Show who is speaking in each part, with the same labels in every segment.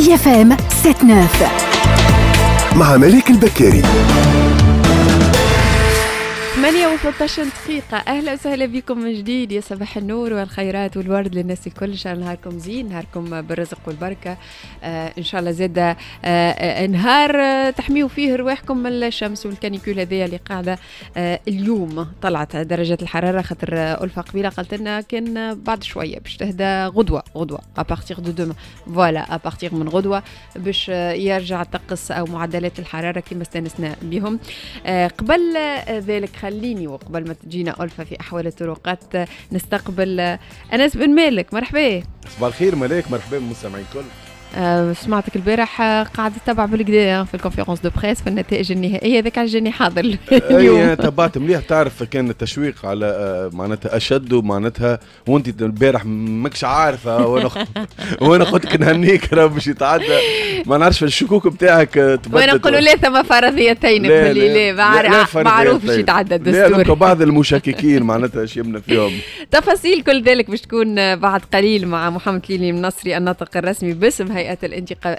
Speaker 1: IFM 79
Speaker 2: مع ملك البكاري
Speaker 1: 8 و 13 دقيقة أهلا وسهلا بكم من جديد يا صباح النور والخيرات والورد للناس الكل إن شاء الله نهاركم زين نهاركم بالرزق والبركة آه إن شاء الله زادة آه،, آه نهار آه، تحميوا فيه رواحكم من الشمس والكانيكول هذيا اللي قاعدة آه اليوم طلعت درجات الحرارة خاطر آه، ألفة قبيلة قالت لنا كان بعد شوية باش تهدى غدوة غدوة أبارتيغ دو دوما فوالا أبارتيغ من غدوة باش يرجع تقص أو معدلات الحرارة كما استانسنا بهم آه قبل ذلك خليني وقبل ما تجينا ألفة في أحوال الطرقات نستقبل أنس بن مالك مرحبا صباح الخير ملاك
Speaker 2: مرحبا بالمستمعين الكل
Speaker 1: آه، سمعتك البارح آه، قاعد تتبع بالكدا في الكونفيرونس دو بريس في النتائج النهائيه هذاك على حاضر اي
Speaker 2: تبعت مليح تعرف كان التشويق على آه، معناتها اشد ومعناتها وانت البارح ماكش عارفه وانا وانا قلت لك نهنيك راه باش يتعدى ما نعرفش الشكوك بتاعك تبدل وانا نقولوا لا
Speaker 1: ثم فرضيتين لا لا, لا, معروف باش يتعدى الدستور لا
Speaker 2: بعض المشككين معناتها اش يمنا فيهم
Speaker 1: تفاصيل كل ذلك باش تكون بعد قليل مع محمد ليلي النصري الناطق الرسمي باسم هيئه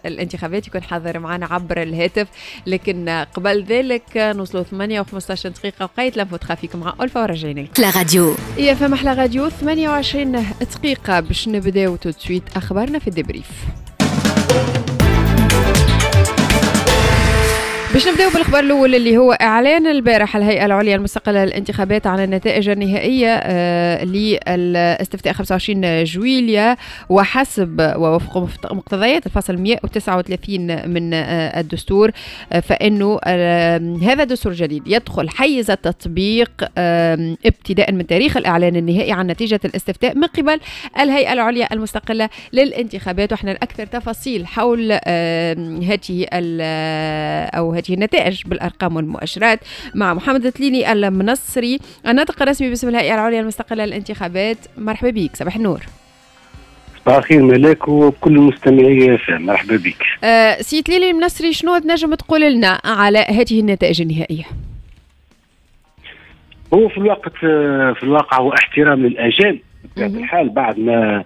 Speaker 1: الانتخابات يكون حاضر معنا عبر الهاتف لكن قبل ذلك نوصلوا 8 و15 دقيقه وقيت لنفوت فيكم مع الفا لك لا راديو يا فما احلى راديو 28 دقيقه باش نبداو تو سويت اخبارنا في الدبريف باش نبداو بالخبر الاول اللي هو اعلان البارح الهيئه العليا المستقله للانتخابات عن النتائج النهائيه آه، للاستفتاء 25 جويليا وحسب ووفق مقتضيات الفصل 139 من آه، الدستور آه، فانه هذا الدستور الجديد يدخل حيز التطبيق ابتداء من تاريخ الاعلان النهائي عن نتيجه الاستفتاء من قبل الهيئه العليا المستقله للانتخابات واحنا الاكثر تفاصيل حول هذه او هذه النتائج بالأرقام والمؤشرات مع محمد تليني المنصري الناطق الرسمي باسم الهيئة العليا المستقلة للانتخابات مرحبا بك صباح النور
Speaker 3: صباح الخير ملاك وكل مستمعي مرحبا بك
Speaker 1: آه سيد ليلي المنصري شنو تنجم تقول لنا على هذه النتائج النهائية؟
Speaker 3: هو في الوقت أه، في الواقع هو احترام للاجال بطبيعه الحال بعد ما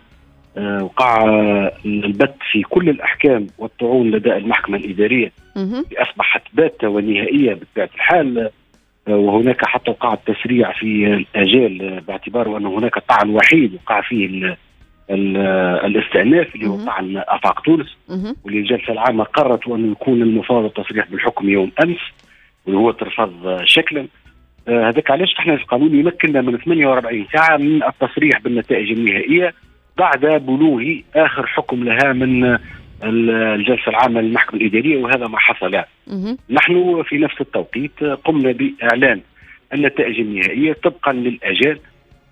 Speaker 3: آه، وقع البت في كل الاحكام والطعون لدى المحكمه الاداريه اصبحت باته ونهائيه بطبيعه الحال آه، وهناك حتى وقع التسريع في الاجال آه، باعتبار ان هناك الطعن وحيد وقع فيه الـ الـ الاستئناف اللي هو طعن افاق تونس واللي الجلسه العامه قررت ان يكون المفاوض التصريح بالحكم يوم امس واللي هو ترفض شكلا هذاك علاش احنا القانون يمكننا من 48 ساعه من التصريح بالنتائج النهائيه بعد بلوغ اخر حكم لها من الجلسه العامه للمحكمه الاداريه وهذا ما حصل. نحن في نفس التوقيت قمنا باعلان النتائج النهائيه طبقا للاجال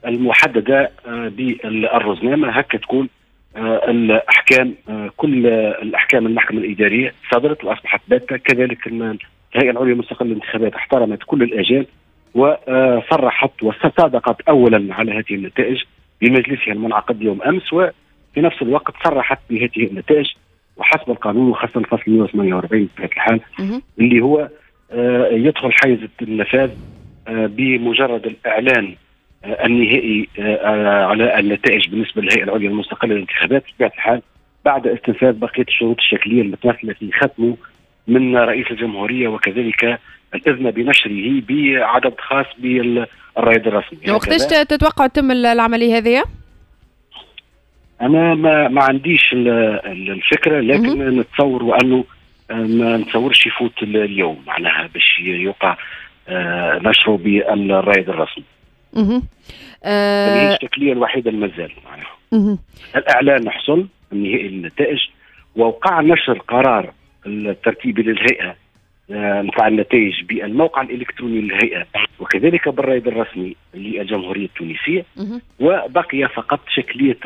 Speaker 3: المحدده آه، بالرزنامه هكا تكون آه، الاحكام آه، كل الاحكام المحكمه الاداريه صدرت واصبحت باته كذلك الهيئه العليا المستقله للانتخابات احترمت كل الاجال وصرحت وصادقت اولا على هذه النتائج بمجلسها المنعقد يعني يوم امس وفي نفس الوقت صرحت بهذه النتائج وحسب القانون وخاصه الفصل 148 بطبيعه الحال اللي هو آه، يدخل حيز النفاذ آه، بمجرد الاعلان آه، النهائي على النتائج بالنسبه للهيئه العليا المستقله للانتخابات بطبيعه الحال بعد استنفاذ بقيه الشروط الشكليه المتمثله في ختمه من رئيس الجمهوريه وكذلك التزم بنشره بعدد خاص بالرايد الرسمي يعني وقتاش
Speaker 1: تتوقع تتم العمليه هذه؟
Speaker 3: انا ما, ما عنديش الفكره لكن نتصور وانه آه، ما نتصورش يفوت اليوم معناها باش يوقع آه، نشره بالرايد الرسمي. اها. هي الشكليه الوحيده اللي مازال معناها. الاعلان حصل النهائي للنتائج ووقع نشر قرار الترتيبي للهيئه نتاع آه، النتائج بالموقع الالكتروني للهيئه وكذلك بالرائد الرسمي للجمهوريه التونسيه وبقي فقط شكليه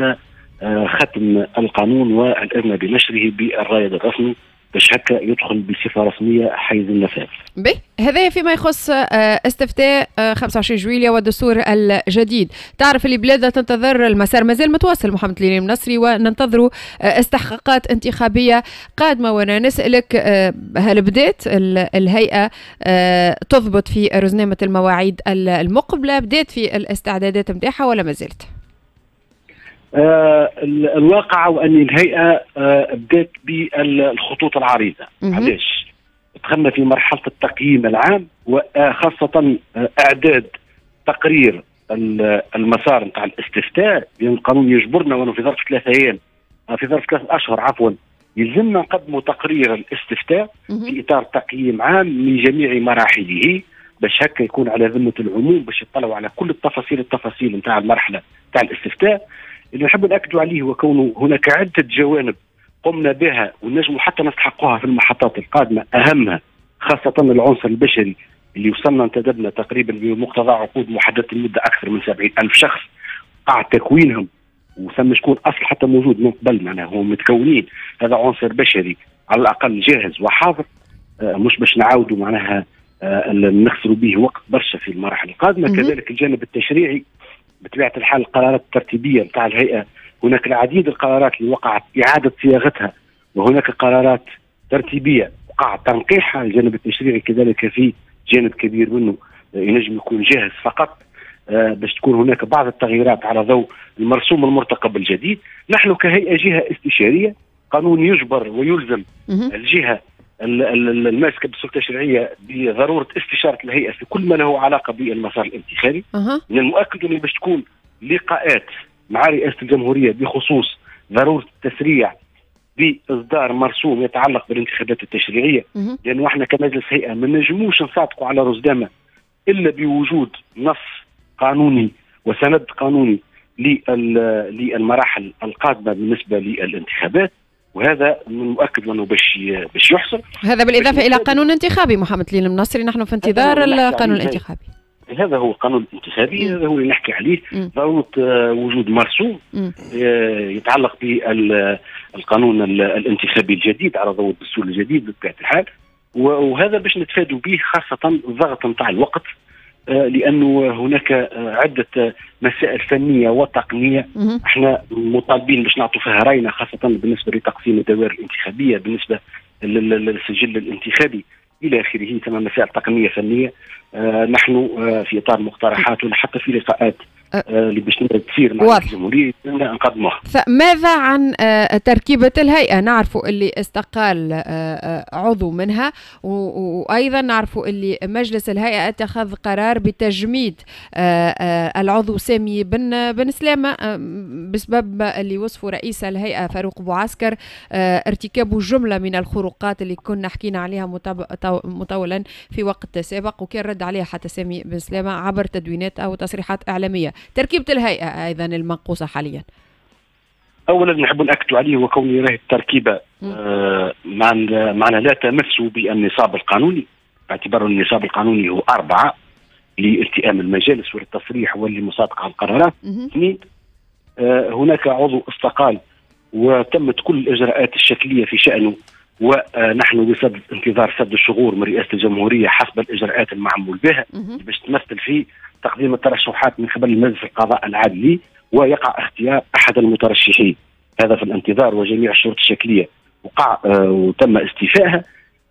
Speaker 3: آه، ختم القانون والاذن بنشره بالرائد الرسمي باش هكا يدخل بصفه رسميه حيز النفاذ.
Speaker 1: به هذا فيما يخص آه، استفتاء 25 آه، جويليا والدستور الجديد، تعرف اللي بلادنا تنتظر المسار مازال متواصل محمد ليلي النصري وننتظروا آه، استحقاقات انتخابيه قادمه وانا نسالك هل بدات الهيئه تضبط في رزنامه المواعيد المقبله، بدات في الاستعدادات نتاعها ولا ما زالت؟
Speaker 3: آه، الواقع وان الهيئه آه، بدات بالخطوط العريضه علاش دخلنا في مرحله التقييم العام وخاصه آه، اعداد تقرير المسار نتاع الاستفتاء لان القانون يجبرنا وانه في ظرف ثلاثة ايام في ظرف ثلاثة اشهر عفوا يلزمنا نقدموا تقرير الاستفتاء في اطار تقييم عام من جميع مراحله باش هكا يكون على ذمه العموم باش يطلعوا على كل التفاصيل التفاصيل نتاع المرحله نتاع الاستفتاء اللي نحب ناكد عليه هو كونه هناك عده جوانب قمنا بها ونجم حتى نستحقها في المحطات القادمه اهمها خاصه العنصر البشري اللي وصلنا انتدبنا تقريبا بمقتضى عقود محدده المده اكثر من 70 الف شخص قاعد تكوينهم وثم شكون اصل حتى موجود من قبل معناها هم متكونين هذا عنصر بشري على الاقل جاهز وحاضر آه مش باش نعاودوا معناها آه نخسروا به وقت برشا في المراحل القادمه كذلك الجانب التشريعي بطبيعه الحال القرارات الترتيبيه نتاع الهيئه هناك العديد القرارات اللي وقعت اعاده صياغتها وهناك قرارات ترتيبيه وقع تنقيحها الجانب التشريعي كذلك في جانب كبير منه ينجم يكون جاهز فقط آه، باش تكون هناك بعض التغييرات على ضوء المرسوم المرتقب الجديد نحن كهيئه جهه استشاريه قانون يجبر ويلزم الجهه الماسكه بالسلطه التشريعيه بضروره استشاره الهيئه في كل ما له علاقه بالمسار الانتخابي أه. من المؤكد انه باش تكون لقاءات مع رئاسه الجمهوريه بخصوص ضروره التسريع باصدار مرسوم يتعلق بالانتخابات التشريعيه أه. لانه احنا كمجلس هيئه ما نجموش نصادقوا على رزدامه الا بوجود نص قانوني وسند قانوني للمراحل القادمه بالنسبه للانتخابات وهذا من مؤكد انه باش باش يحصل
Speaker 1: هذا بالاضافه الى قانون انتخابي محمد لين المنصري نحن في انتظار القانون الانتخابي
Speaker 3: هذا هو القانون الانتخابي هذا هو اللي نحكي عليه ضروره آه، وجود مرسوم يتعلق بالقانون الانتخابي الجديد على ضوء الدستور الجديد بطبيعه الحال وهذا باش نتفادوا به خاصه الضغط نتاع الوقت آه، لانه هناك آه، عده آه، مسائل فنيه وتقنيه احنا مطالبين باش نعطوا فيها راينا خاصه بالنسبه لتقسيم الدوائر الانتخابيه بالنسبه للسجل الانتخابي الى اخره ثم مسائل تقنيه فنيه نحن في اطار مقترحات ولا حتى في لقاءات آه، اللي باش تصير مع الجمهوريه نقدموها
Speaker 1: فماذا عن آه، تركيبه الهيئه نعرف اللي استقال آه، عضو منها وايضا نعرف اللي مجلس الهيئه اتخذ قرار بتجميد العضو سامي بن بن سلامه بسبب اللي وصفوا رئيس الهيئه فاروق بوعسكر ارتكاب جمله من الخروقات اللي كنا حكينا عليها مطولا في وقت سابق وكان رد عليها حتى سامي بن سلامه عبر تدوينات او تصريحات اعلاميه تركيبة الهيئة أيضا المنقوصة حاليا
Speaker 3: اولا نحب ناكد عليه هو كون راهي التركيبه آه معنا لا تمس بالنصاب القانوني باعتبار النصاب القانوني هو اربعه لالتئام المجالس وللتصريح وللمصادقه على القرارات اثنين آه هناك عضو استقال وتمت كل الاجراءات الشكليه في شانه ونحن آه، بصدد انتظار سد الشغور من رئاسه الجمهوريه حسب الاجراءات المعمول بها باش تمثل في تقديم الترشحات من قبل مجلس القضاء العدلي ويقع اختيار احد المترشحين هذا في الانتظار وجميع الشروط الشكليه وقع آه، وتم استيفائها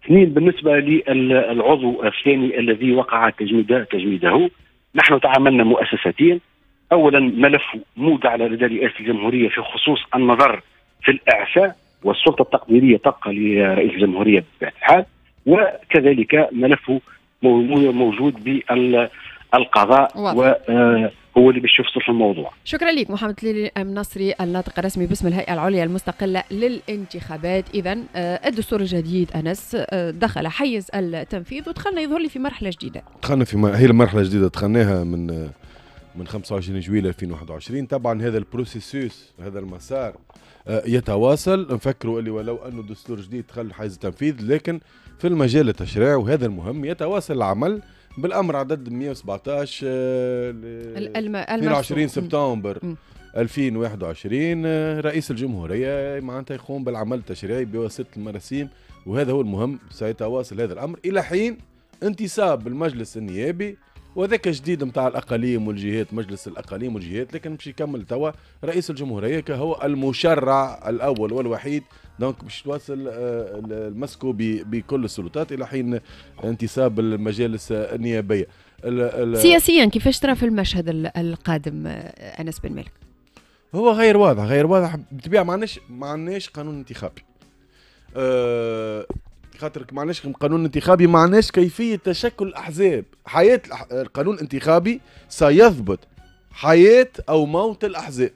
Speaker 3: اثنين بالنسبه للعضو الثاني الذي وقع تجميده تجميده نحن تعاملنا مؤسساتيا اولا ملف مودع على لدى رئاسه الجمهوريه في خصوص النظر في الاعفاء والسلطه التقديريه تبقى لرئيس الجمهوريه بطبيعه الحال وكذلك ملف موجود بال القضاء واضح. آه، هو اللي باش يفصل في الموضوع
Speaker 1: شكرا لك محمد ليلي النصري الناطق الرسمي باسم الهيئه العليا المستقله للانتخابات اذا آه، الدستور الجديد انس آه، دخل حيز التنفيذ ودخلنا يظهر لي في مرحله جديده
Speaker 2: دخلنا في م... هي المرحله الجديده دخلناها من من 25 جويلة 2021 طبعا هذا البروسيسوس هذا المسار آه، يتواصل نفكروا اللي ولو انه دستور جديد دخل حيز التنفيذ لكن في المجال التشريعي وهذا المهم يتواصل العمل بالامر عدد 117 آه، الم...
Speaker 1: 22
Speaker 2: سبتمبر 2021 آه، رئيس الجمهورية معناتها يقوم بالعمل التشريعي بواسطة المراسيم وهذا هو المهم سيتواصل هذا الأمر إلى حين انتصاب المجلس النيابي وذاك جديد نتاع الاقاليم والجهات مجلس الاقاليم والجهات لكن باش يكمل توا رئيس الجمهوريه هو المشرع الاول والوحيد دونك باش تواصل آه، المسكو بكل السلطات الى حين انتساب المجالس النيابيه سياسيا
Speaker 1: كيفاش ترى في المشهد
Speaker 2: القادم آه، انس بن مالك؟ هو غير واضح غير واضح بطبيعه ما عندناش ما عندناش قانون انتخابي آه، خاطر معناش قانون انتخابي معناش كيفيه تشكل الاحزاب حياه القانون الانتخابي سيضبط حياه او موت الاحزاب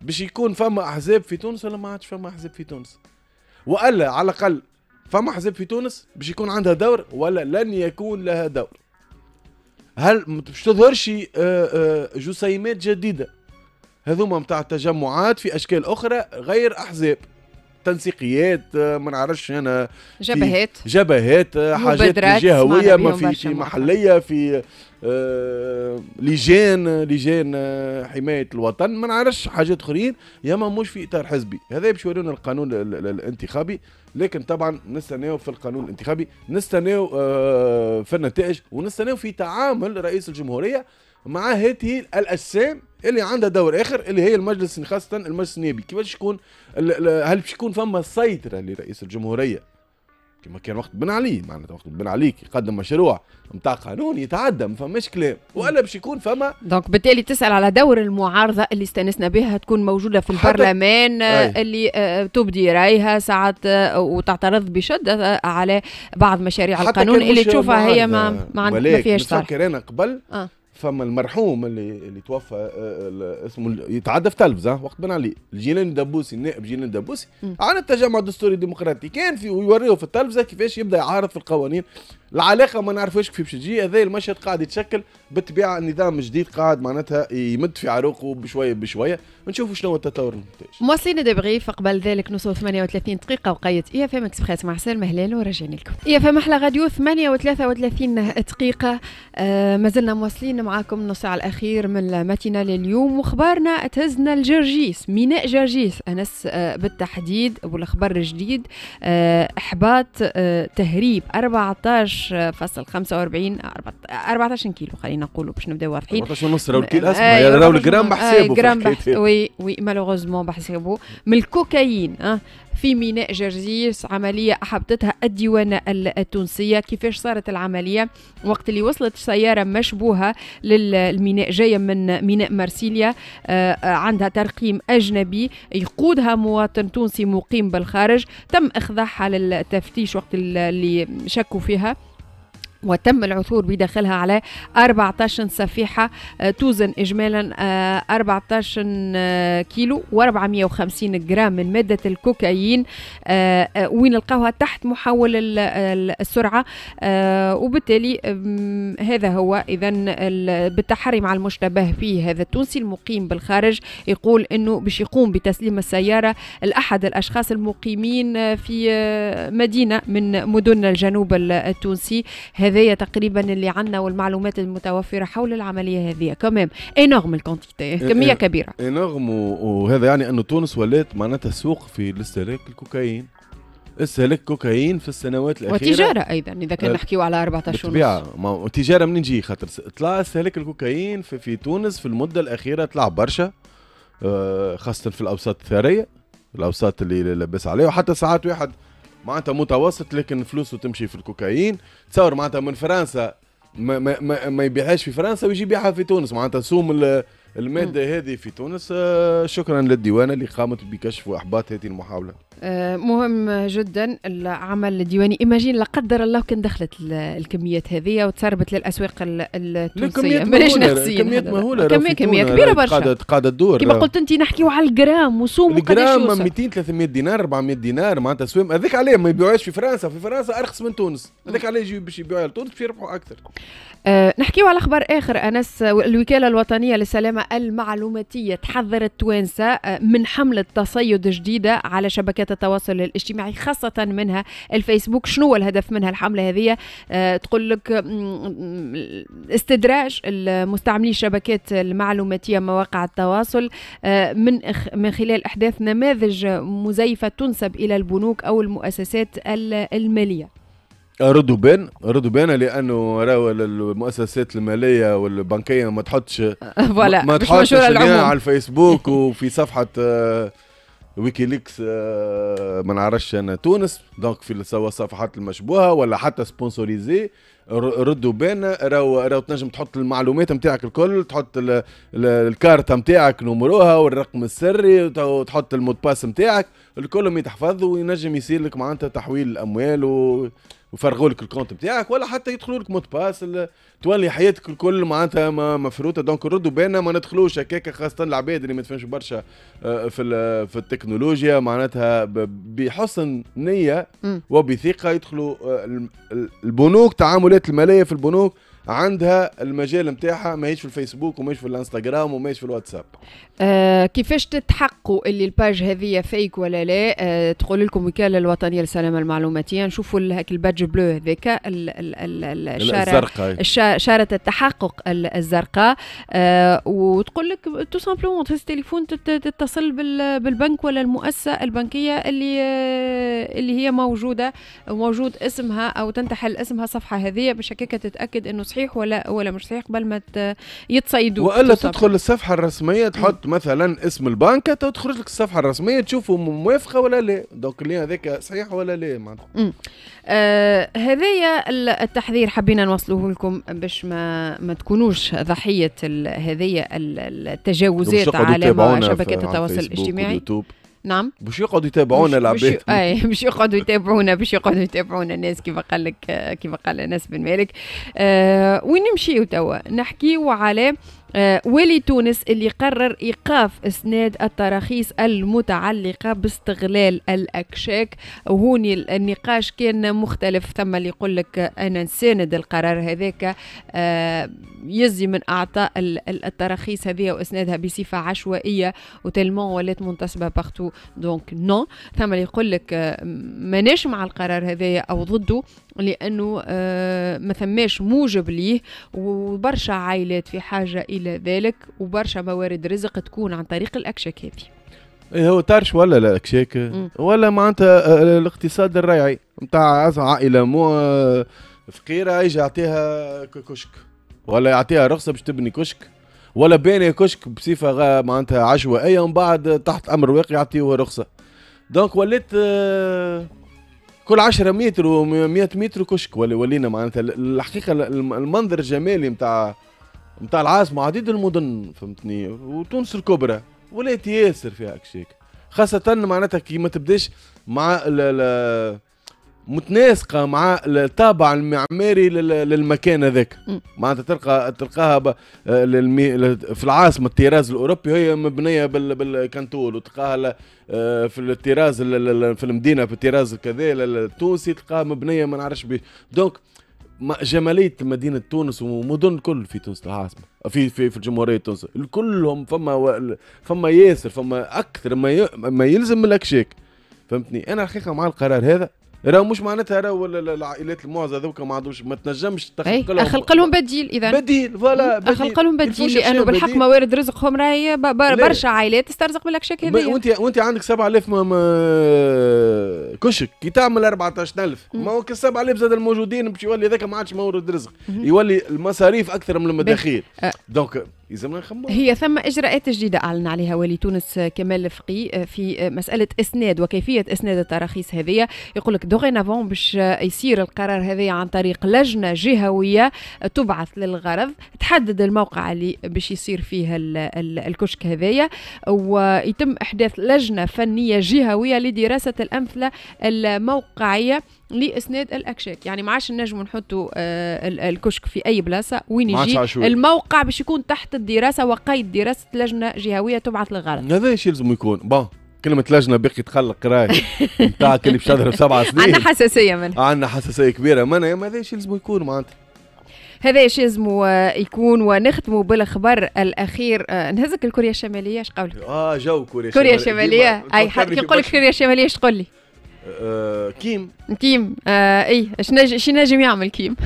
Speaker 2: باش يكون فما احزاب في تونس ولا ما عادش فما احزاب في تونس والا على الاقل فما احزاب في تونس باش يكون عندها دور ولا لن يكون لها دور هل باش تظهرش آه، آه، جسيمات جديده هذوما متاع التجمعات في اشكال اخرى غير احزاب تنسيقيات آه، ما نعرفش انا جبهات جبهات آه، حاجات جهويه ما في في محليه في آه، لجان لجان حمايه الوطن ما نعرفش حاجات اخرين ياما مش في اطار حزبي هذا باش يورينا القانون الانتخابي لكن طبعا نستناو في القانون الانتخابي نستناو في النتائج ونستناو في تعامل رئيس الجمهوريه مع هذه الاجسام اللي عندها دور اخر اللي هي المجلس خاصه المجلس النيابي كيفاش يكون هل باش يكون فما سيطره لرئيس الجمهوريه كما كان وقت بن علي معناتها وقت بن علي يقدم مشروع نتاع قانون يتعدى ما فماش كلام والا باش يكون فما دونك
Speaker 1: بالتالي تسال على دور المعارضه اللي استانسنا بها تكون موجوده في البرلمان أي. اللي آه، تبدي رايها ساعات آه، وتعترض بشده آه، على بعض مشاريع القانون اللي تشوفها هي ما ما, ما فيهاش نتفكر
Speaker 2: انا قبل آه. فما المرحوم اللي اللي توفى آه، اسمه يتعدى في تلفزه وقت بن علي الجيلاني دابوسي النائب جيلاني دابوسي عن التجمع الدستوري الديمقراطي كان في ويوريه في التلفزه كيفاش يبدا يعارض في القوانين العلاقه ما نعرفوش كيف باش تجي هذا المشهد قاعد يتشكل بالطبيعه النظام جديد قاعد معناتها يمد في عروقه بشويه بشويه نشوفوا شنو التطور المنتج
Speaker 1: مواصلين دبغي قبل ذلك نوصل 38 دقيقه وقيت اي اف ام اكسبريس مع سالم هلال وراجعين لكم اي اف ام احلى غاديو 38 دقيقه آه مازلنا مواصلين معاكم النص ساعه الاخير من الماتينا لليوم وخبارنا تهزنا لجرجيس ميناء جرجيس انس آه بالتحديد والخبر الجديد آه احباط آه تهريب 14 14.45 14 كيلو خلينا نقولوا باش نبداو واضحين 14 ونص راهو الكيل آه، اسمع آه راهو الجرام بحسابه آه، جرام بحس وي وي مالوغوزمون بحسابه من الكوكايين أه في ميناء جرجيس عملية أحبطتها الديوانة التونسية كيفاش صارت العملية وقت اللي وصلت سيارة مشبوهة للميناء جاية من ميناء مرسيليا آه، عندها ترقيم أجنبي يقودها مواطن تونسي مقيم بالخارج تم إخضاعها للتفتيش وقت اللي شكوا فيها وتم العثور بداخلها على 14 صفيحة آه، توزن إجمالا 14 آه، آه، كيلو و450 جرام من مادة الكوكايين وين لقاوها تحت محول السرعة وبالتالي هذا هو إذا بالتحري مع المشتبه فيه هذا التونسي المقيم بالخارج يقول أنه باش يقوم بتسليم السيارة لأحد الأشخاص المقيمين في مدينة من مدن الجنوب التونسي هذا هذايا تقريبا اللي عندنا والمعلومات المتوفره حول العمليه هذه كمام انورم الكونتيتي كميه إيه، كبيره
Speaker 2: انورم وهذا يعني انه تونس ولات معناتها سوق في الاستهلاك الكوكايين استهلاك كوكايين في السنوات الاخيره وتجاره ايضا اذا كان نحكيو على 14 اشهر بالطبيعه التجاره منين جي خاطر طلع استهلاك الكوكايين في, في تونس في المده الاخيره طلع برشا آه، خاصه في الاوساط الثريه الاوساط اللي لاباس عليها وحتى ساعات واحد معناتها متوسط لكن فلوسه تمشي في الكوكايين تصور معناتها من فرنسا ما, ما, ما, ما يبيعهاش في فرنسا ويجي يبيعها في تونس معناتها سوم الماده هذه في تونس آه، شكرا للديوانه اللي قامت بكشف واحباط هذه المحاوله
Speaker 1: آه، مهم جدا العمل الديواني ايماجين لا قدر الله كان دخلت الكميات هذه وتسربت للاسواق التونسيه بلاش نفسيا كميات مهوله كمية, كميه كبيره برشا قاعده
Speaker 2: قاعده تدور كما قلت
Speaker 1: انت نحكيو على الجرام وسوم الجرام
Speaker 2: 200 300 دينار 400 دينار معناتها سوام هذاك عليه ما يبيعوهاش في فرنسا في فرنسا ارخص من تونس هذاك عليه باش يبيعوها لتونس باش يربحوا اكثر
Speaker 1: أه نحكيو على خبر اخر انس الوكاله الوطنيه للسلامه المعلوماتية تحذر التوانسة آه، من حملة تصيد جديدة على شبكات التواصل الاجتماعي خاصة منها الفيسبوك شنو الهدف منها الحملة هذه آه، تقول لك استدراج المستعملي الشبكات المعلوماتية مواقع التواصل آه، من من خلال إحداث نماذج مزيفة تنسب إلى البنوك أو المؤسسات المالية
Speaker 2: ردوا بين ردوا بين لانه راهو المؤسسات الماليه والبنكيه ما تحطش فوالا ما تحطش على الفيسبوك وفي صفحه آه، ويكيليكس آه، ما نعرفش انا تونس دونك في سوا الصفحات المشبوهه ولا حتى سبونسوريزي ردوا بين راهو راهو تنجم تحط المعلومات نتاعك الكل تحط الكارت نتاعك نمروها والرقم السري وتحط المود باس نتاعك الكل يتحفظ وينجم يصير لك معناتها تحويل الاموال و... وفرغوا لك الكونت بتاعك ولا حتى يدخلوا لك مود باس تولي حياتك الكل معناتها مفروته دونك ردوا بالنا ما ندخلوش هكاك خاصه العباد اللي ما تفهمش برشا آه، في في التكنولوجيا معناتها بحسن نيه وبثقه يدخلوا آه، البنوك تعاملات الماليه في البنوك عندها المجال نتاعها ماهيش في الفيسبوك وماهيش في الانستغرام وماهيش في الواتساب
Speaker 1: آه كيفاش تتحققوا اللي الباج هذه فيك ولا لا آه تقول لكم الوكاله الوطنيه للسلامه المعلوماتيه نشوفوا هاك الباج بلو هذاك الشاره شاره التحقق الزرقاء آه وتقول لك تو سامبلومون تهز التليفون تتصل بالبنك ولا المؤسسه البنكيه اللي آه، اللي هي موجوده موجود اسمها او تنتحل اسمها الصفحه هذه باش هكاك تتاكد انه صحيح ولا ولا مش صحيح قبل ما يتصيدوا والا تدخل
Speaker 2: الصفحه الرسميه تحط م. مثلا اسم البنكه تخرج لك الصفحه الرسميه تشوفوا موافقه ولا لا دونك اللي هذاك صحيح ولا لا معناتها
Speaker 1: آه هذايا التحذير حبينا نوصلوه لكم باش ما ما تكونوش ضحيه هذه التجاوزات على شبكات التواصل الاجتماعي نعم باش يقعدوا يتابعونا العباد اي باش يقعدوا يتابعونا باش يقعدوا يتابعونا الناس كيف قال لك كيف قال انس بن مالك آه وين نمشيو توا نحكيو على آه، تونس اللي قرر إيقاف إسناد التراخيص المتعلقة باستغلال الأكشاك وهوني النقاش كان مختلف ثم اللي يقول لك أنا نساند القرار هذاك آه، يزي من أعطاء التراخيص هذه وإسنادها بصفة عشوائية وتلمون ولات منتصبة بارتو دونك نو ثم اللي يقول لك آه، ماناش مع القرار هذايا أو ضده لأنه ما ثماش موجب ليه وبرشا عائلات في حاجة إلى ذلك وبرشا موارد رزق تكون عن طريق الاكشاك هذه
Speaker 2: إيه، هو تعرفش ولا لا ولا معناتها آه، الاقتصاد الريعي نتاع عائله مو آه، فقيره يجي يعطيها كشك ولا يعطيها رخصه باش تبني كشك ولا باني كشك بصفه معناتها عشوائيه ومن بعد تحت امر واقع يعطيه رخصه دونك وليت آه، كل 10 متر و 100 متر كشك ولينا معناتها الحقيقه المنظر الجمالي نتاع نتاع العاصمه عديد المدن فهمتني وتونس الكبرى ولات إيه ياسر فيها كشيك خاصة معناتها كي ما تبداش مع متناسقة مع الطابع المعماري للمكان هذاك معناتها تلقى تلقاها في العاصمة الطراز الأوروبي هي مبنية بالكنتول وتلقاها آه، في الطراز في المدينة في الطراز كذا التونسي تلقاها مبنية ما نعرفش به دونك جماليه مدينه تونس ومدن الكل في تونس العاصمه في في في الجمهوريه التونسيه كلهم فما و... فما ياسر فما اكثر ما, ي... ما يلزم من الاكشاك فهمتني انا الحقيقه مع القرار هذا راه مش معناتها راه ولا العائلات المعزه ذوك ما عندهمش ما تنجمش تخلق إيه، لهم
Speaker 1: خلق لهم بديل اذا بديل فوالا خلق لهم بديل لانه بالحق موارد رزقهم راهي برشا عائلات تسترزق من الاكشاك هذه وانت
Speaker 2: وانت عندك 7000 كشك كي تعمل 14000 ما هو 7000 زاد الموجودين باش يولي هذاك ما عادش مورد رزق يولي المصاريف اكثر من المداخيل دونك آه. هي
Speaker 1: ثم اجراءات جديده اعلن عليها والي تونس آه، كمال الفقي آه، في آه، مساله اسناد وكيفيه اسناد التراخيص هذه يقول لك دوغينافون باش يصير القرار هذا عن طريق لجنه جهويه تبعث للغرض تحدد الموقع اللي باش يصير فيه الكشك هذايا ويتم احداث لجنه فنيه جهويه لدراسه الامثله الموقعيه لاسناد الاكشاك يعني ما عادش نجموا نحطوا آه، الكشك في اي بلاصه وين يجي الموقع باش يكون تحت الدراسه وقيد دراسه لجنه جهويه تبعث للغرض
Speaker 2: هذا ايش يلزم يكون بون كلمة لجنة باقي تخلق راي نتاع اللي باش تضرب سبع سنين عندنا حساسية منها عندنا حساسية كبيرة منها ما هذا ايش يلزم يكون معناتها
Speaker 1: هذا آه، آه، ايش لازم يكون ونختموا بالخبر الاخير نهزك الكوريا الشماليه اش قولك؟
Speaker 2: اه جو كوريا, كوريا الشماليه كوريا الشماليه اي حد كي يقول لك
Speaker 1: كوريا الشماليه اش تقول لي؟
Speaker 2: آه، كيم
Speaker 1: كيم اي شنو شي نجم يعمل كيم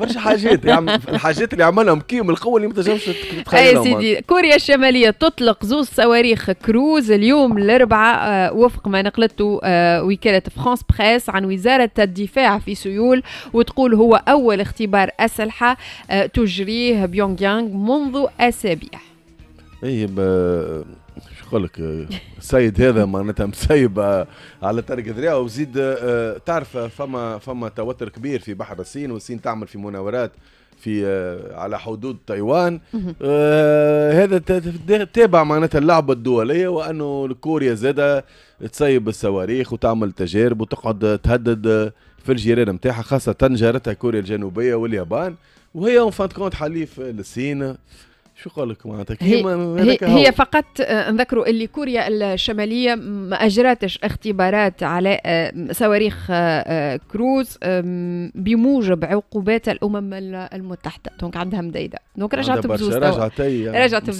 Speaker 2: برشا حاجات يعمل الحاجات اللي عملهم كيم القوه اللي ما تنجمش تتخيلها اي سيدي
Speaker 1: كوريا الشماليه تطلق زوز صواريخ كروز اليوم الاربعاء آه، وفق ما نقلته آه، وكاله فرانس بريس عن وزاره الدفاع في سيول وتقول هو اول اختبار اسلحه تجريه بيونغ يانغ منذ اسابيع
Speaker 2: طيب، اي لك السيد هذا معناتها مسيب آه، على طريق ذريعه وزيد آه، تعرف آه، فما فما توتر كبير في بحر الصين والصين تعمل في مناورات في على حدود تايوان آه هذا تابع معناتها اللعبه الدوليه وانه كوريا زاده تسيب الصواريخ وتعمل تجارب وتقعد تهدد في الجيران نتاعها خاصه جارتها كوريا الجنوبيه واليابان وهي اون فان كونت حليف للصين شو قالك معناتها هي, هي, هي
Speaker 1: فقط آه، نذكروا اللي كوريا الشماليه ما اجراتش اختبارات على آه، صواريخ آه، كروز بموجب عقوبات الامم المتحده دونك عندها مديده دونك رجعت بزوز رجعت يعني، رجعت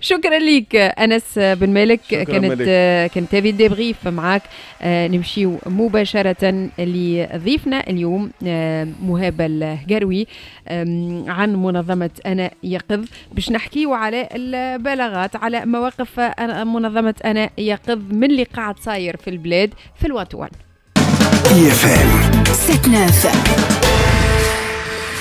Speaker 1: شكرا لك انس بن مالك كانت مالك. كانت هذه ديبغيف معاك نمشيو مباشره لضيفنا اليوم مهاب الهجروي عن منظمه انا يا يقظ باش نحكيو على البلاغات على مواقف منظمة أنا يقظ من اللي قاعد صاير في البلاد في الوان تو وان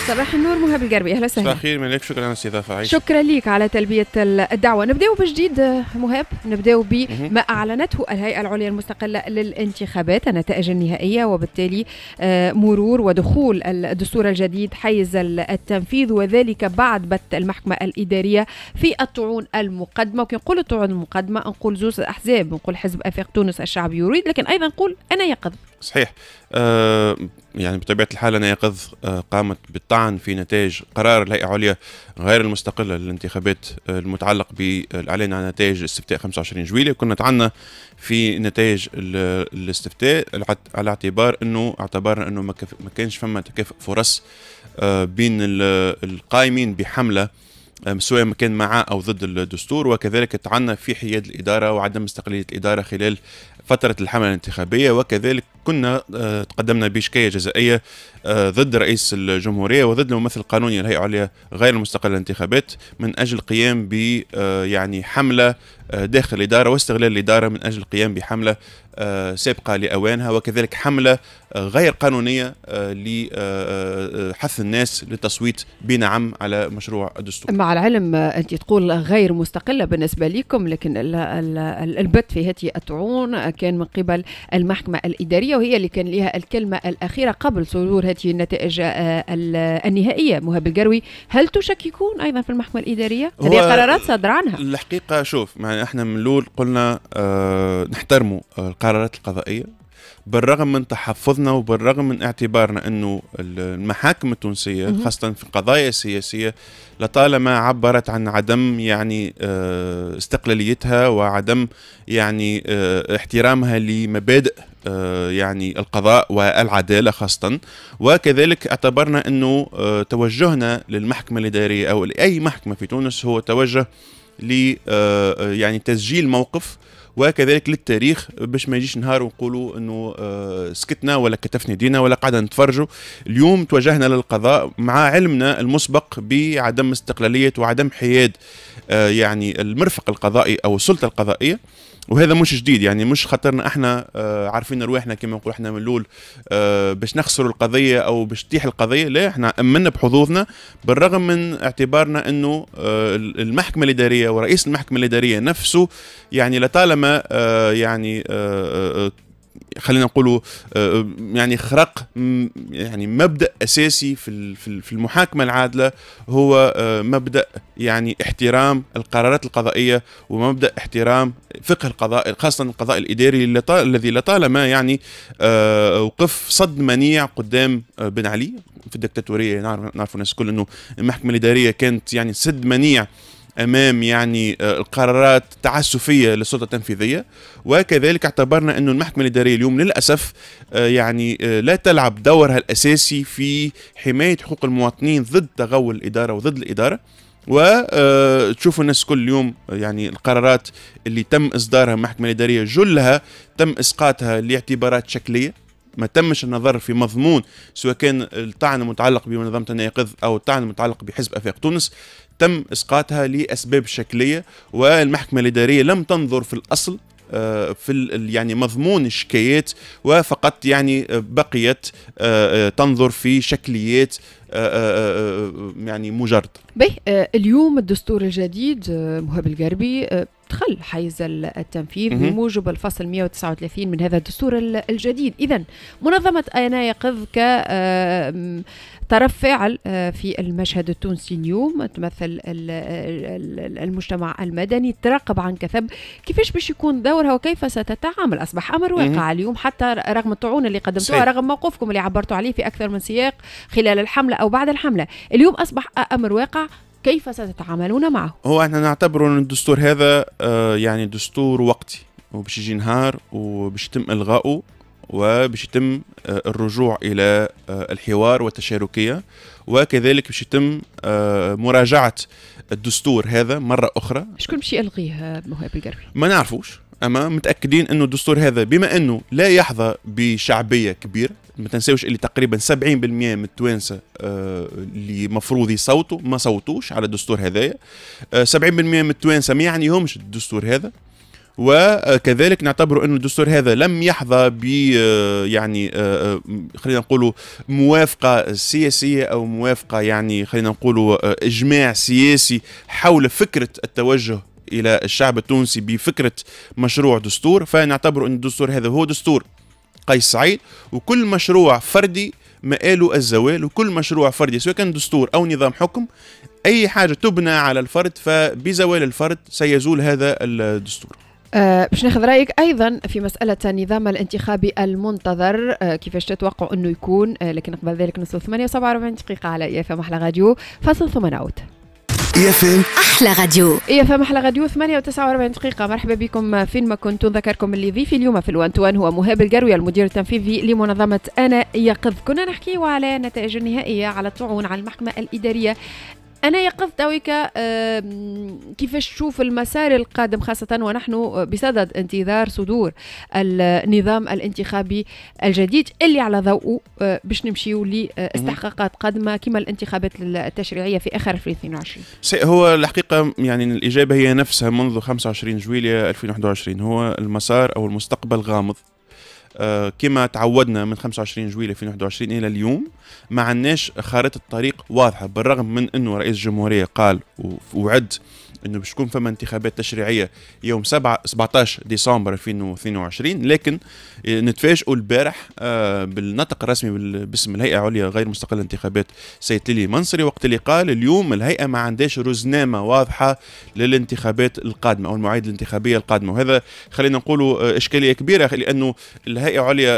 Speaker 1: صباح النور مهاب القربي اهلا وسهلا صباح
Speaker 4: الخير شكرا على الاستضافه شكرا
Speaker 1: ليك على تلبيه الدعوه نبداو بجديد مهاب نبداو بما اعلنته الهيئه العليا المستقله للانتخابات النتائج النهائيه وبالتالي آه، مرور ودخول الدستور الجديد حيز التنفيذ وذلك بعد بث المحكمه الاداريه في الطعون المقدمه وكي نقول الطعون المقدمه نقول زوز الاحزاب نقول حزب افاق تونس الشعبي يريد لكن ايضا نقول انا يقظ
Speaker 4: صحيح آه يعني بطبيعه الحال انا يقظ آه، قامت بالطعن في نتائج قرار الهيئه العليا غير المستقله للانتخابات آه، المتعلق بالاعلان آه، عن نتائج الاستفتاء 25 جويليه كنا تعنا في نتائج الاستفتاء على اعتبار انه اعتبرنا انه ما, ما كانش فما تكافؤ فرص بين القائمين بحمله سواء كان مع او ضد الدستور وكذلك تعنى في حياد الاداره وعدم استقلاليه الاداره خلال فترة الحملة الانتخابية وكذلك كنا آه، تقدمنا بشكاية جزائية ضد رئيس الجمهورية وضد الممثل القانوني الهيئة العليا غير المستقلة للانتخابات من أجل القيام ب آه، يعني حملة آه، داخل الإدارة واستغلال الإدارة من أجل القيام بحملة آه، سابقة لأوانها وكذلك حملة غير قانونية لحث الناس للتصويت بنعم على مشروع الدستور
Speaker 1: مع العلم أنت تقول غير مستقلة بالنسبة لكم لكن البت في هذه الطعون كان من قبل المحكمة الإدارية وهي اللي كان لها الكلمة الأخيرة قبل صدور بالنسبه النتائج آه، النهائية مهاب القروي هل تشككون أيضا في المحكمة الإدارية؟ هذه قرارات صادرة
Speaker 4: عنها الحقيقة شوف معنا احنا من الأول قلنا اه نحترموا آه، القرارات القضائية بالرغم من تحفظنا وبالرغم من اعتبارنا انه المحاكم التونسيه خاصه في القضايا السياسيه لطالما عبرت عن عدم يعني آه، استقلاليتها وعدم يعني احترامها لمبادئ آه، يعني القضاء والعداله خاصه وكذلك اعتبرنا انه آه، توجهنا للمحكمه الاداريه او لاي محكمه في تونس هو توجه ل آه، يعني تسجيل موقف وكذلك للتاريخ باش ما يجيش نهار ونقولوا انه سكتنا ولا كتفنا دينا ولا قاعده نتفرجوا اليوم توجهنا للقضاء مع علمنا المسبق بعدم استقلاليه وعدم حياد يعني المرفق القضائي او السلطه القضائيه وهذا مش جديد يعني مش خاطرنا احنا آه، عارفين رواحنا كما نقول احنا من الاول آه، باش نخسروا القضيه او باش تطيح القضيه لا احنا امنا بحظوظنا بالرغم من اعتبارنا انه آه، المحكمه الاداريه ورئيس المحكمه الاداريه نفسه يعني لطالما يعني خلينا نقولوا آه، يعني خرق يعني مبدا اساسي في في المحاكمه العادله هو آه، مبدا يعني احترام القرارات القضائيه ومبدا احترام فقه القضاء خاصه القضاء الاداري الذي لطالما يعني آه، وقف صد منيع قدام بن علي في الدكتاتوريه نعرف نعرفوا الناس الكل انه المحكمه الاداريه كانت يعني سد منيع امام يعني آه، القرارات تعسفيه للسلطه التنفيذيه وكذلك اعتبرنا انه المحكمه الاداريه اليوم للاسف آه، يعني آه، لا تلعب دورها الاساسي في حمايه حقوق المواطنين ضد تغول الاداره وضد الاداره وتشوفوا الناس كل يوم يعني القرارات اللي تم اصدارها المحكمه الاداريه جلها تم اسقاطها لاعتبارات شكليه ما تمش النظر في مضمون سواء كان الطعن المتعلق بمنظمة الناقض أو الطعن المتعلق بحزب أفاق تونس تم إسقاطها لأسباب شكلية والمحكمة الإدارية لم تنظر في الأصل آه، في يعني مضمون الشكايات وفقط يعني بقيت آه، آه، تنظر في شكليات يعني مجرد
Speaker 1: به اليوم الدستور الجديد مهاب القربي دخل حيز التنفيذ بموجب الفصل 139 من هذا الدستور الجديد إذا منظمة أنا يقظ ك طرف فاعل آه، في المشهد التونسي اليوم تمثل المجتمع المدني تراقب عن كثب كيفاش باش يكون دورها وكيف ستتعامل اصبح امر واقع اليوم حتى رغم الطعون اللي قدمتوها رغم موقفكم اللي عبرتوا عليه في اكثر من سياق خلال الحمله او بعد الحمله اليوم اصبح امر واقع كيف ستتعاملون معه؟
Speaker 4: هو احنا نعتبر ان الدستور هذا آه، يعني دستور وقتي وباش يجي نهار وباش يتم الغائه وباش يتم آه، الرجوع الى آه، الحوار والتشاركيه وكذلك باش يتم مراجعه الدستور هذا مره اخرى شكون
Speaker 1: باش يلغيه مهاب القربي؟
Speaker 4: ما نعرفوش اما متاكدين انه الدستور هذا بما انه لا يحظى بشعبيه كبيره ما تنساوش اللي تقريبا 70% من التوانسه آه، اللي مفروض يصوتوا ما صوتوش على الدستور هذايا 70% آه، من التوانسه ما يعنيهمش الدستور هذا وكذلك نعتبر أن الدستور هذا لم يحظى ب آه، يعني خلينا نقولوا موافقة سياسية أو موافقة يعني خلينا نقولوا إجماع سياسي حول فكرة التوجه الى الشعب التونسي بفكره مشروع دستور فنعتبر ان الدستور هذا هو دستور قيس سعيد وكل مشروع فردي مآله الزوال وكل مشروع فردي سواء كان دستور أو نظام حكم أي حاجة تبنى على الفرد فبزوال الفرد سيزول هذا الدستور
Speaker 1: أه باش ناخذ رايك ايضا في مساله النظام الانتخابي المنتظر أه كيفاش تتوقع انه يكون أه لكن قبل ذلك نصل 48 دقيقه على اف ام احلى راديو فاصل ثم نعود
Speaker 2: اي اف ام احلى راديو
Speaker 1: اي اف ام احلى راديو 8 و49 دقيقه مرحبا بكم فين ما كنتم نذكركم اللي ضيفي اليوم في الوان توان هو مهاب القروي المدير التنفيذي لمنظمه انا يقظ كنا نحكيو على نتائج النهائيه على الطعون على المحكمه الاداريه أنا يقظت تويكا كيفاش تشوف المسار القادم خاصة ونحن بصدد انتظار صدور النظام الانتخابي الجديد اللي على ضوءه آه، باش نمشيو لاستحقاقات قادمة كما الانتخابات التشريعية في آخر 2022
Speaker 4: هو الحقيقة يعني الإجابة هي نفسها منذ 25 جويلية 2021 هو المسار أو المستقبل غامض آه، كما تعودنا من 25 جويلية 2021 الى اليوم ما عندناش خارطه طريق واضحه بالرغم من انه رئيس الجمهوريه قال وعد انه باش تكون فما انتخابات تشريعيه يوم 7 17 ديسمبر 2022 لكن آه، نتفاجئوا البارح آه، بالنطق الرسمي باسم الهيئه العليا غير مستقله للانتخابات سيد ليلي منصري وقت اللي قال اليوم الهيئه ما عندهاش رزنامه واضحه للانتخابات القادمه او المواعيد الانتخابيه القادمه وهذا خلينا نقولوا آه، اشكاليه كبيره لانه الهيئه العليا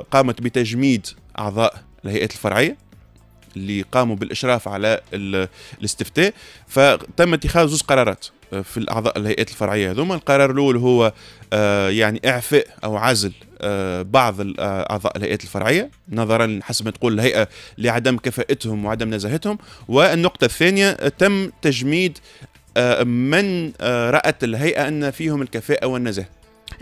Speaker 4: قامت بتجميد اعضاء الهيئات الفرعيه اللي قاموا بالاشراف على الاستفتاء فتم اتخاذ زوج قرارات آه، في الاعضاء الهيئات الفرعيه هذوما القرار الاول هو آه، يعني اعفاء او عزل آه، بعض اعضاء الهيئات الفرعيه نظرا حسب ما تقول الهيئه لعدم كفاءتهم وعدم نزاهتهم والنقطه الثانيه تم تجميد من رات الهيئه ان فيهم الكفاءه والنزاهه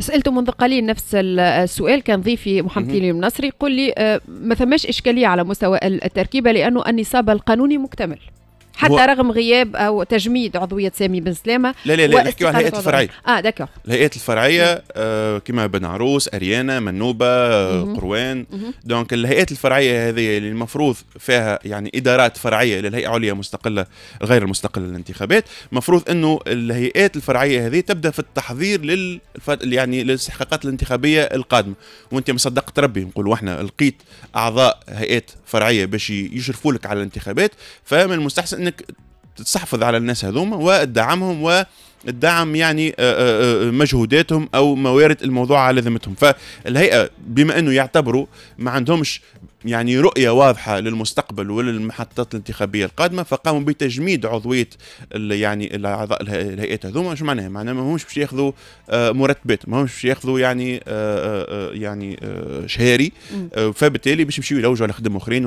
Speaker 1: سالته منذ قليل نفس السؤال كان ضيفي محمد كريم النصري يقول لي آه، ما ثماش اشكاليه على مستوى التركيبه لانه النصاب القانوني مكتمل حتى رغم غياب او تجميد عضويه سامي بن سلامه لا لا لا نحكيو على الهيئات الفرعيه اه داكور
Speaker 4: الهيئات الفرعيه آه كما بن عروس اريانا منوبه قروان دونك الهيئات الفرعيه هذه اللي المفروض فيها يعني ادارات فرعيه للهيئه العليا مستقله غير المستقله للانتخابات المفروض انه الهيئات الفرعيه هذه تبدا في التحضير لل يعني للاستحقاقات الانتخابيه القادمه وانت مصدقت ربي نقولوا احنا لقيت اعضاء هيئات فرعيه باش يشرفوا لك على الانتخابات فمن المستحسن انك تحفظ على الناس هذوما وتدعمهم الدعم يعني آه، آه، آه، مجهوداتهم او موارد الموضوع على ذمتهم فالهيئه بما انه يعتبروا ما عندهمش يعني رؤيه واضحه للمستقبل وللمحطات الانتخابيه القادمه فقاموا بتجميد عضويه يعني الاعضاء الهيئات هذوما شو معناها؟ معناها ما همش باش ياخذوا مرتبات ما همش باش ياخذوا يعني يعني شهاري فبالتالي باش يمشيوا يلوجوا على خدم اخرين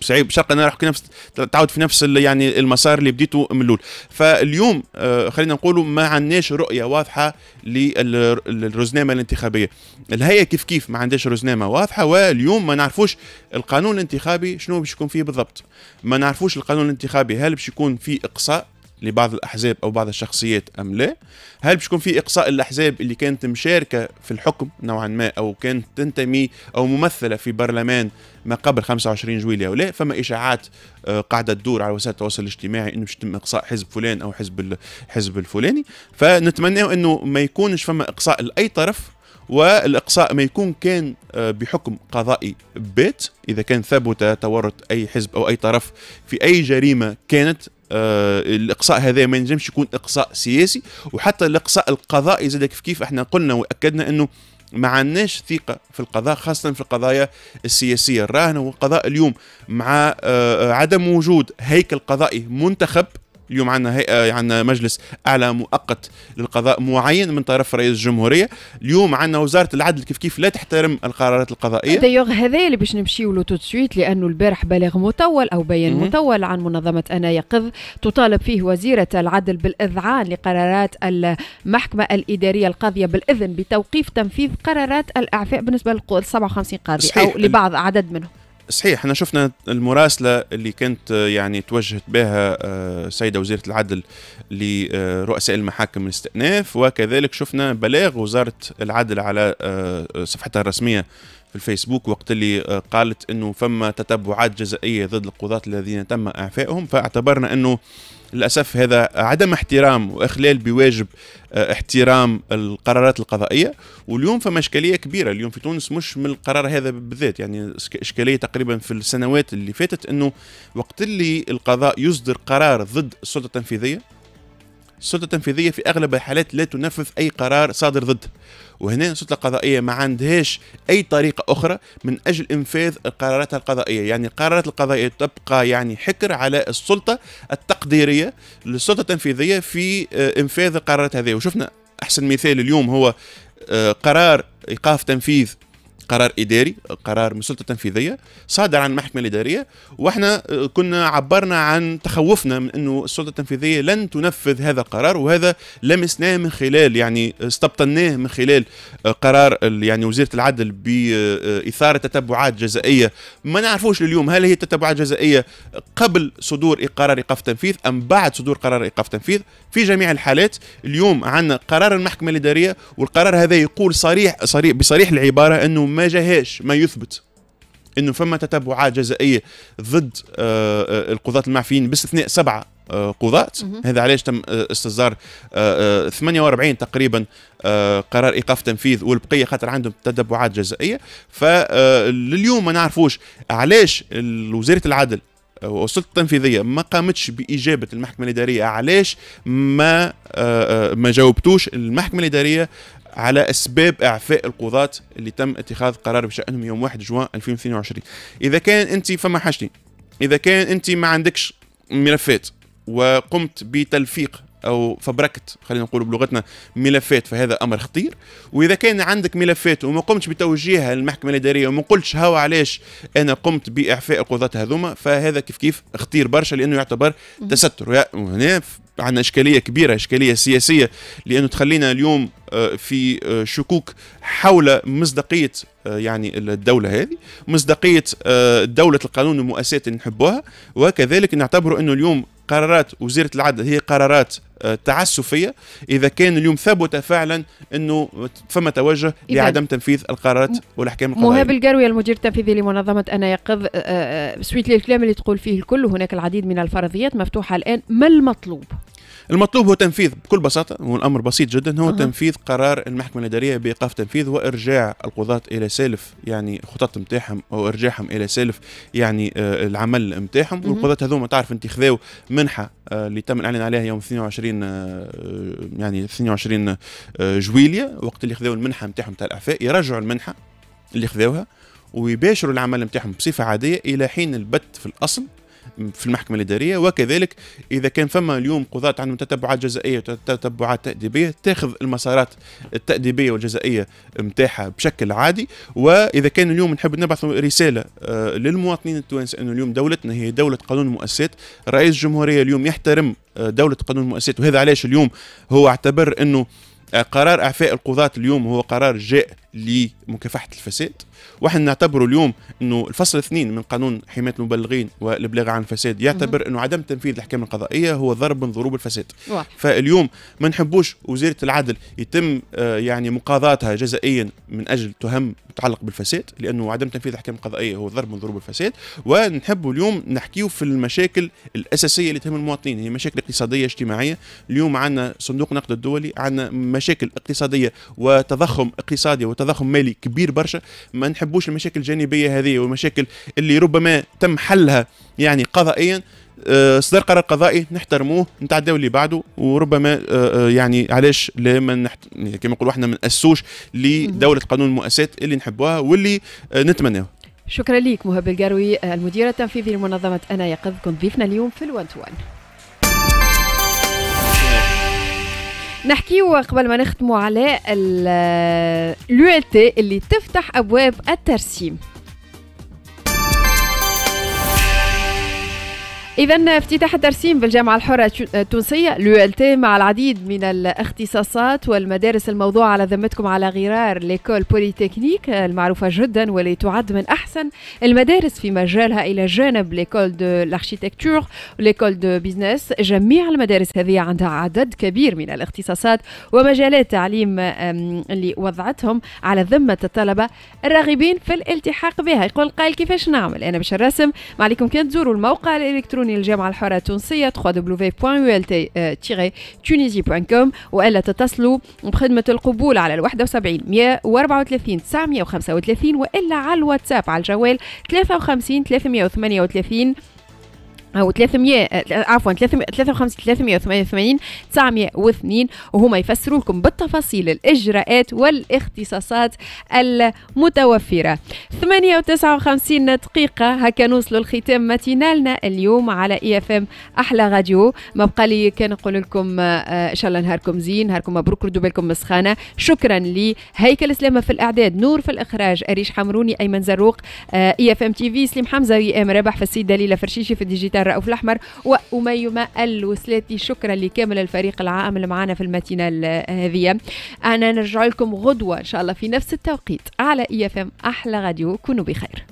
Speaker 4: وصعيب شرق انا نفس تعاود في نفس يعني المسار اللي بديته من الاول فاليوم خلينا نقولوا ما عندناش رؤيه واضحه للرزنامه الانتخابيه الهيئه كيف كيف ما عندهاش رزنامه واضحه واليوم ما نعرفوش القانون الانتخابي شنو باش يكون فيه بالضبط ما نعرفوش القانون الانتخابي هل باش يكون فيه اقصاء لبعض الاحزاب او بعض الشخصيات ام لا هل باش يكون في اقصاء الاحزاب اللي كانت مشاركه في الحكم نوعا ما او كانت تنتمي او ممثله في برلمان ما قبل 25 جويليه او لا فما اشاعات آه، قاعده تدور على وسائل التواصل الاجتماعي انه باش يتم اقصاء حزب فلان او حزب الحزب الفلاني فنتمنى انه ما يكونش فما اقصاء لاي طرف والاقصاء ما يكون كان آه، بحكم قضائي بات اذا كان ثبت تورط اي حزب او اي طرف في اي جريمه كانت آه، الاقصاء هذا ما ينجمش يكون اقصاء سياسي وحتى الاقصاء القضائي زاد كيف كيف احنا قلنا واكدنا انه ما عندناش ثقة في القضاء خاصة في القضايا السياسية الراهنة والقضاء اليوم مع آه، عدم وجود هيكل قضائي منتخب اليوم عندنا هيئه آه، عندنا مجلس اعلى مؤقت للقضاء معين من طرف رئيس الجمهوريه اليوم عندنا وزاره العدل كيف كيف لا تحترم القرارات القضائيه
Speaker 1: دايوغ هذا اللي باش نمشيو له سويت لانه البارح بلاغ مطول او بيان مطول عن منظمه انا يقظ تطالب فيه وزيره العدل بالاذعان لقرارات المحكمه الاداريه القاضيه بالاذن بتوقيف تنفيذ قرارات الاعفاء بالنسبه لل 57 قاضي صحيح. او لبعض عدد منهم
Speaker 4: صحيح احنا شفنا المراسله اللي كانت آه، يعني توجهت بها السيده آه، وزيره العدل لرؤساء المحاكم الاستئناف وكذلك شفنا بلاغ وزاره العدل على آه، صفحتها الرسميه في الفيسبوك وقت اللي آه، قالت انه فما تتبعات جزائيه ضد القضاة الذين تم اعفائهم فاعتبرنا انه للاسف هذا عدم احترام واخلال بواجب آه، احترام القرارات القضائيه واليوم فما اشكاليه كبيره اليوم في تونس مش من القرار هذا بالذات يعني اشكاليه تقريبا في السنوات اللي فاتت انه وقت اللي القضاء يصدر قرار ضد السلطه التنفيذيه السلطه التنفيذيه في اغلب الحالات لا تنفذ اي قرار صادر ضده وهنا السلطه القضائيه ما عندهاش اي طريقه اخرى من اجل انفاذ قراراتها القضائيه يعني القرارات القضائيه تبقى يعني حكر على السلطه التقديريه للسلطه التنفيذيه في آه، انفاذ القرارات هذه وشفنا احسن مثال اليوم هو آه، قرار ايقاف تنفيذ قرار اداري قرار من سلطه تنفيذيه صادر عن المحكمه الاداريه واحنا آه، كنا عبرنا عن تخوفنا من انه السلطه التنفيذيه لن تنفذ هذا القرار وهذا لمسناه من خلال يعني استبطناه من خلال آه، قرار يعني وزيره العدل باثاره آه، تتبعات جزائيه ما نعرفوش لليوم هل هي تتبعات جزائيه قبل صدور قرار ايقاف تنفيذ ام بعد صدور قرار ايقاف تنفيذ في جميع الحالات اليوم عندنا قرار المحكمه الاداريه والقرار هذا يقول صريح صريح بصريح العباره انه ما ما جاهاش ما يثبت انه فما تتبعات جزائيه ضد آه، آه، القضاة المعفيين باستثناء سبعه آه، قضاة هذا علاش تم استصدار 48 تقريبا قرار ايقاف تنفيذ والبقيه خاطر عندهم تتبعات جزائيه فلليوم ما نعرفوش علاش وزاره العدل والسلطه التنفيذيه ما قامتش باجابه المحكمه الاداريه علاش ما ما جاوبتوش المحكمه الاداريه على اسباب اعفاء القضاة اللي تم اتخاذ قرار بشانهم يوم 1 جوان 2022 اذا كان انت فما حاجتين اذا كان انت ما عندكش ملفات وقمت بتلفيق او فبركت خلينا نقول بلغتنا ملفات فهذا امر خطير واذا كان عندك ملفات وما قمتش بتوجيهها للمحكمه الاداريه وما قلتش هاو علاش انا قمت باعفاء القضاة هذوما فهذا كيف كيف خطير برشا لانه يعتبر تستر وهنا عندنا اشكاليه كبيره اشكاليه سياسيه لانه تخلينا اليوم آه، في آه، شكوك حول مصداقيه آه، يعني الدوله هذه مصداقيه دوله القانون والمؤسسات اللي نحبوها وكذلك نعتبر انه اليوم قرارات وزيره العدل هي قرارات آه، تعسفيه اذا كان اليوم ثبت فعلا انه فما توجه لعدم تنفيذ القرارات والاحكام القضائيه. مهاب
Speaker 1: القروي المدير التنفيذي لمنظمه انا يقظ آه، آه، سويت للكلام اللي تقول فيه الكل هناك العديد من الفرضيات مفتوحه الان ما المطلوب؟
Speaker 4: المطلوب هو تنفيذ بكل بساطه والامر بسيط جدا هو أه. تنفيذ قرار المحكمه الاداريه بايقاف تنفيذ وارجاع القضاة الى سلف يعني خطط نتاعهم او ارجاعهم الى سلف يعني آه العمل نتاعهم والقضاة هذوما تعرف انت خذاو منحه آه اللي تم الاعلان عليها يوم 22 آه،, آه يعني 22 آه جويليه وقت اللي خذاو المنحه نتاعهم تاع الاعفاء يرجعوا المنحه اللي خذاوها ويباشروا العمل نتاعهم بصفه عاديه الى حين البت في الاصل في المحكمه الاداريه وكذلك اذا كان فما اليوم قضاة عندهم تتبعات جزائيه وتتبعات تاديبيه تاخذ المسارات التاديبيه والجزائيه نتاعها بشكل عادي واذا كان اليوم نحب نبعث رساله آه، للمواطنين التوانسه انه اليوم دولتنا هي دوله قانون المؤسسات رئيس الجمهوريه اليوم يحترم آه، دوله قانون المؤسسات وهذا علاش اليوم هو اعتبر انه آه، قرار اعفاء القضاة اليوم هو قرار جاء لمكافحه الفساد ونحن نعتبره اليوم انه الفصل الاثنين من قانون حمايه المبلغين والابلاغ عن الفساد يعتبر انه عدم تنفيذ الاحكام القضائيه هو ضرب من ضروب الفساد واحد. فاليوم ما نحبوش وزاره العدل يتم آه، يعني مقاضاتها جزائيا من اجل تهم متعلق بالفساد لانه عدم تنفيذ الاحكام القضائيه هو ضرب من ضروب الفساد ونحبوا اليوم نحكيه في المشاكل الاساسيه اللي تهم المواطنين هي مشاكل اقتصاديه اجتماعيه اليوم عندنا صندوق نقد الدولي عندنا مشاكل اقتصاديه وتضخم اقتصادي وتضخم مالي كبير برشا ما نحبوش المشاكل الجانبيه هذه والمشاكل اللي ربما تم حلها يعني قضائيا اصدار آه، قرار قضائي نحترموه نتعداو اللي بعده وربما آه، آه، يعني علاش لما نحت... يعني كما نقولوا احنا ما ناسوش لدوله قانون المؤسسات اللي نحبوها واللي نتمناوه
Speaker 1: شكرا لك مهاب القروي المدير التنفيذي لمنظمه انا يقظ كنت ضيفنا اليوم في الوان تو نحكيو قبل ما نختموا على اليو ال اللي تفتح ابواب الترسيم إذا افتتاح الترسيم بالجامعة الحرة التونسية لوالت مع العديد من الاختصاصات والمدارس الموضوعة على ذمتكم على غرار ليكول بوليتكنيك المعروفة جدا واللي تعد من أحسن المدارس في مجالها إلى جانب ليكول دو لاركتيكتور ليكول دو بيزنس جميع المدارس هذه عندها عدد كبير من الاختصاصات ومجالات تعليم اللي وضعتهم على ذمة الطلبة الراغبين في الالتحاق بها يقول قائل كيفاش نعمل أنا باش الرسم ما عليكم كان تزوروا الموقع الإلكتروني زوروني الجامعة الحرة التونسية www.ult-tunisi.com وإلا تتصلوا بخدمة القبول على ال 71 134 935 وإلا على الواتساب على الجوال 53 338 او 300 عفوا 353 388 902 وهما يفسروا لكم بالتفاصيل الاجراءات والاختصاصات المتوفره 58 دقيقه هكا نوصلوا لختام ماتينالنا اليوم على اي اف ام احلى راديو ما بقى لي كان نقول لكم آه، ان شاء الله نهاركم زين نهاركم مبروك ردوا بالكم مسخانه شكرا لي هيكل سلامه في الاعداد نور في الاخراج اريش حمروني ايمن زروق آه، اي اف ام تي في سليم حمزه ريام رابح في السيد دليله فرشيشي في الديجيتال في الأحمر وأميمة الوسلاتي شكرا لكامل الفريق العام اللي معانا في المتينة هذه أنا نرجع لكم غدوة إن شاء الله في نفس التوقيت على إي أحلى غاديو كونوا بخير